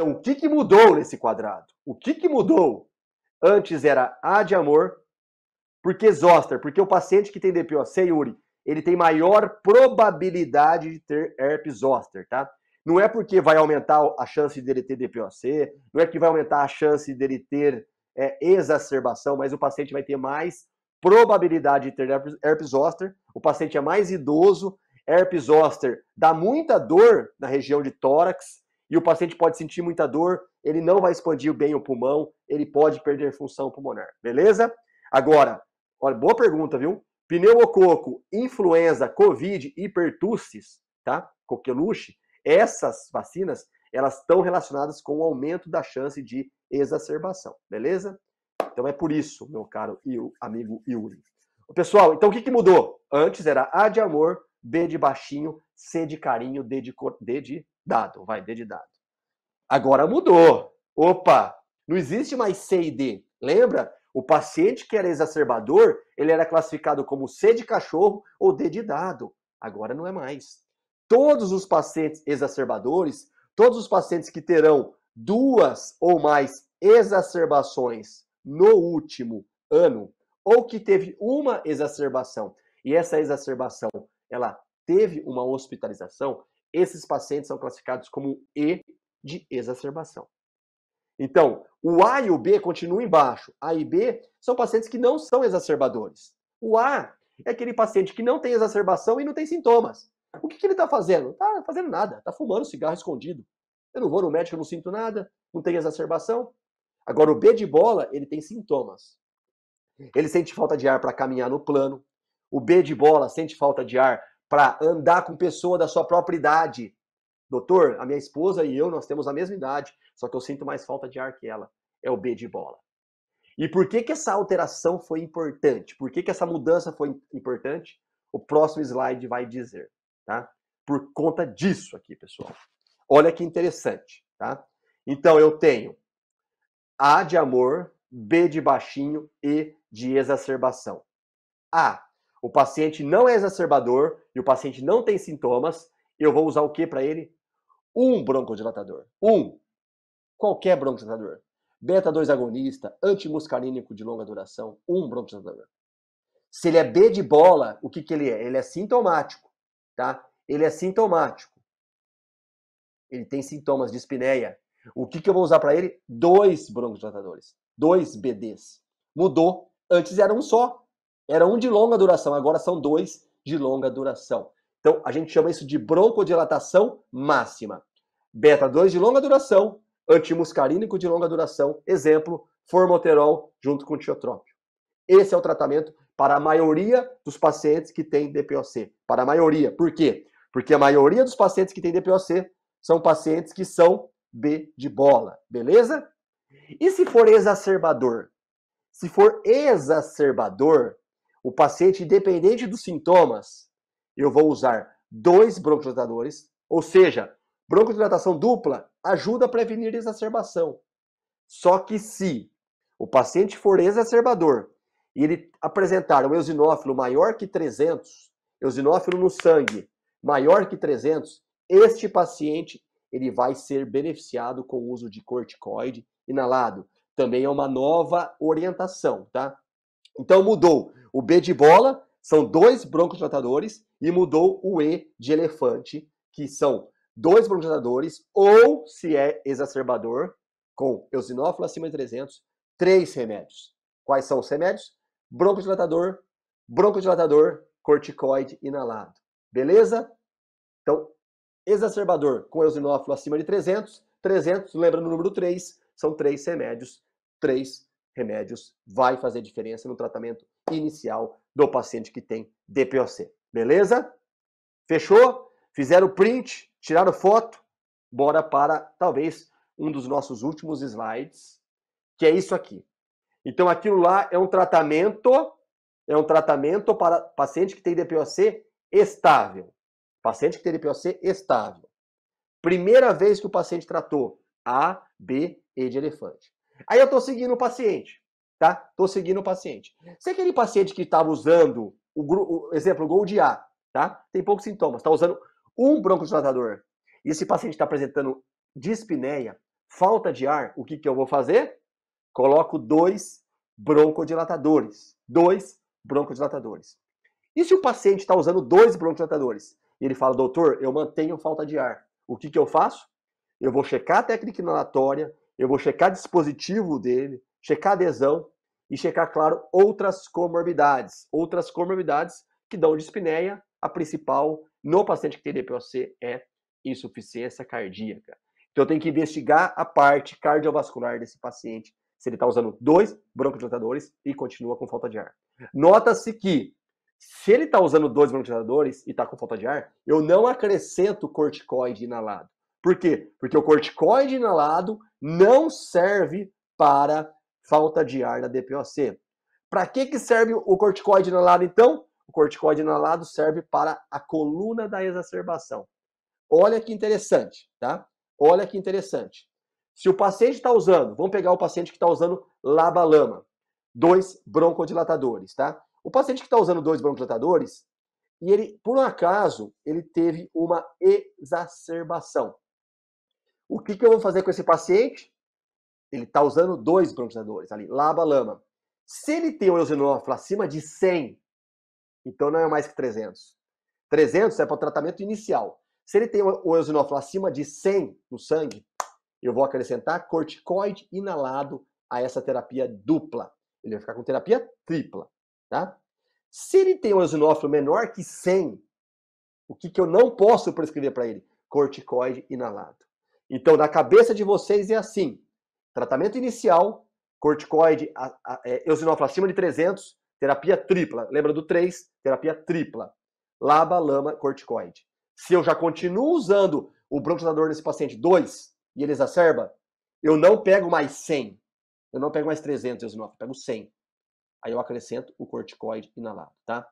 Então, o que, que mudou nesse quadrado? O que, que mudou? Antes era A de amor, porque zoster, porque o paciente que tem DPOC, Yuri, ele tem maior probabilidade de ter herpes zoster, tá? Não é porque vai aumentar a chance dele ter DPOC, não é que vai aumentar a chance dele ter é, exacerbação, mas o paciente vai ter mais probabilidade de ter herpes zoster, o paciente é mais idoso, herpes zoster dá muita dor na região de tórax, e o paciente pode sentir muita dor, ele não vai expandir bem o pulmão, ele pode perder função pulmonar, beleza? Agora, olha, boa pergunta, viu? Pneumococo, influenza, covid, hipertussis, tá? Coqueluche, essas vacinas, elas estão relacionadas com o aumento da chance de exacerbação, beleza? Então é por isso, meu caro e amigo Yuri. Pessoal, então o que, que mudou? Antes era A de amor, B de baixinho, C de carinho, D de, cor, D de dado. Vai, D de dado. Agora mudou. Opa, não existe mais C e D. Lembra? O paciente que era exacerbador, ele era classificado como C de cachorro ou D de dado. Agora não é mais. Todos os pacientes exacerbadores, todos os pacientes que terão duas ou mais exacerbações no último ano, ou que teve uma exacerbação, e essa exacerbação ela teve uma hospitalização, esses pacientes são classificados como E de exacerbação. Então, o A e o B continuam embaixo. A e B são pacientes que não são exacerbadores. O A é aquele paciente que não tem exacerbação e não tem sintomas. O que, que ele está fazendo? Está fazendo nada. Está fumando cigarro escondido. Eu não vou no médico, eu não sinto nada, não tem exacerbação. Agora, o B de bola, ele tem sintomas. Ele sente falta de ar para caminhar no plano. O B de bola sente falta de ar para andar com pessoa da sua própria idade. Doutor, a minha esposa e eu, nós temos a mesma idade, só que eu sinto mais falta de ar que ela. É o B de bola. E por que, que essa alteração foi importante? Por que, que essa mudança foi importante? O próximo slide vai dizer, tá? Por conta disso aqui, pessoal. Olha que interessante, tá? Então eu tenho A de amor, B de baixinho e de exacerbação. A o paciente não é exacerbador e o paciente não tem sintomas, eu vou usar o que para ele? Um broncodilatador. Um. Qualquer broncodilatador. Beta-2 agonista, antimuscarínico de longa duração, um broncodilatador. Se ele é B de bola, o que, que ele é? Ele é sintomático, tá? Ele é sintomático. Ele tem sintomas de espineia. O que, que eu vou usar para ele? Dois broncodilatadores. Dois BDs. Mudou. Antes era um só. Era um de longa duração, agora são dois de longa duração. Então, a gente chama isso de broncodilatação máxima. Beta 2 de longa duração, antimuscarínico de longa duração, exemplo, formoterol junto com tiotrópio. Esse é o tratamento para a maioria dos pacientes que têm DPOC. Para a maioria. Por quê? Porque a maioria dos pacientes que têm DPOC são pacientes que são B de bola, beleza? E se for exacerbador? Se for exacerbador, o paciente, independente dos sintomas, eu vou usar dois broncodilatadores, ou seja, broncodilatação dupla ajuda a prevenir exacerbação. Só que se o paciente for exacerbador e ele apresentar um eosinófilo maior que 300, eosinófilo no sangue maior que 300, este paciente ele vai ser beneficiado com o uso de corticoide inalado. Também é uma nova orientação, tá? Então mudou o B de bola são dois broncodilatadores e mudou o E de elefante, que são dois broncodilatadores ou, se é exacerbador, com eosinófilo acima de 300, três remédios. Quais são os remédios? Broncodilatador, broncodilatador, corticoide inalado. Beleza? Então, exacerbador com eosinófilo acima de 300, 300, lembrando o número 3, são três remédios. Três remédios vai fazer diferença no tratamento inicial do paciente que tem DPOC. Beleza? Fechou? Fizeram print, tiraram foto. Bora para talvez um dos nossos últimos slides, que é isso aqui. Então aquilo lá é um tratamento, é um tratamento para paciente que tem DPOC estável. Paciente que tem DPOC estável. Primeira vez que o paciente tratou A, B, E de elefante. Aí eu estou seguindo o paciente tá? Tô seguindo o paciente. Se aquele paciente que estava usando o, exemplo, o Gold A, tá? Tem poucos sintomas, está usando um broncodilatador e esse paciente está apresentando dispneia, falta de ar, o que, que eu vou fazer? Coloco dois broncodilatadores. Dois broncodilatadores. E se o paciente está usando dois broncodilatadores e ele fala, doutor, eu mantenho falta de ar, o que, que eu faço? Eu vou checar a técnica inalatória, eu vou checar dispositivo dele, checar adesão e checar, claro, outras comorbidades. Outras comorbidades que dão dispneia, a principal no paciente que tem DPOC é insuficiência cardíaca. Então eu tenho que investigar a parte cardiovascular desse paciente, se ele está usando dois broncodilatadores e continua com falta de ar. Nota-se que se ele está usando dois broncodilatadores e está com falta de ar, eu não acrescento corticoide inalado. Por quê? Porque o corticoide inalado não serve para falta de ar na DPOC. Para que, que serve o corticoide inalado, então? O corticoide inalado serve para a coluna da exacerbação. Olha que interessante, tá? Olha que interessante. Se o paciente está usando, vamos pegar o paciente que está usando labalama, dois broncodilatadores, tá? O paciente que está usando dois broncodilatadores, e ele, por um acaso, ele teve uma exacerbação. O que, que eu vou fazer com esse paciente? ele está usando dois bronquizadores ali, laba, lama. Se ele tem um eosinófilo acima de 100, então não é mais que 300. 300 é para o tratamento inicial. Se ele tem um eosinófilo acima de 100 no sangue, eu vou acrescentar corticoide inalado a essa terapia dupla. Ele vai ficar com terapia tripla, tá? Se ele tem um eosinófilo menor que 100, o que, que eu não posso prescrever para ele? Corticoide inalado. Então, na cabeça de vocês é assim. Tratamento inicial, corticoide, a, a, é, eosinófilo acima de 300, terapia tripla. Lembra do 3? Terapia tripla. Laba, lama, corticoide. Se eu já continuo usando o broncodilatador nesse paciente 2 e ele exacerba, eu não pego mais 100. Eu não pego mais 300 eosinófilo, eu pego 100. Aí eu acrescento o corticoide inalado, tá?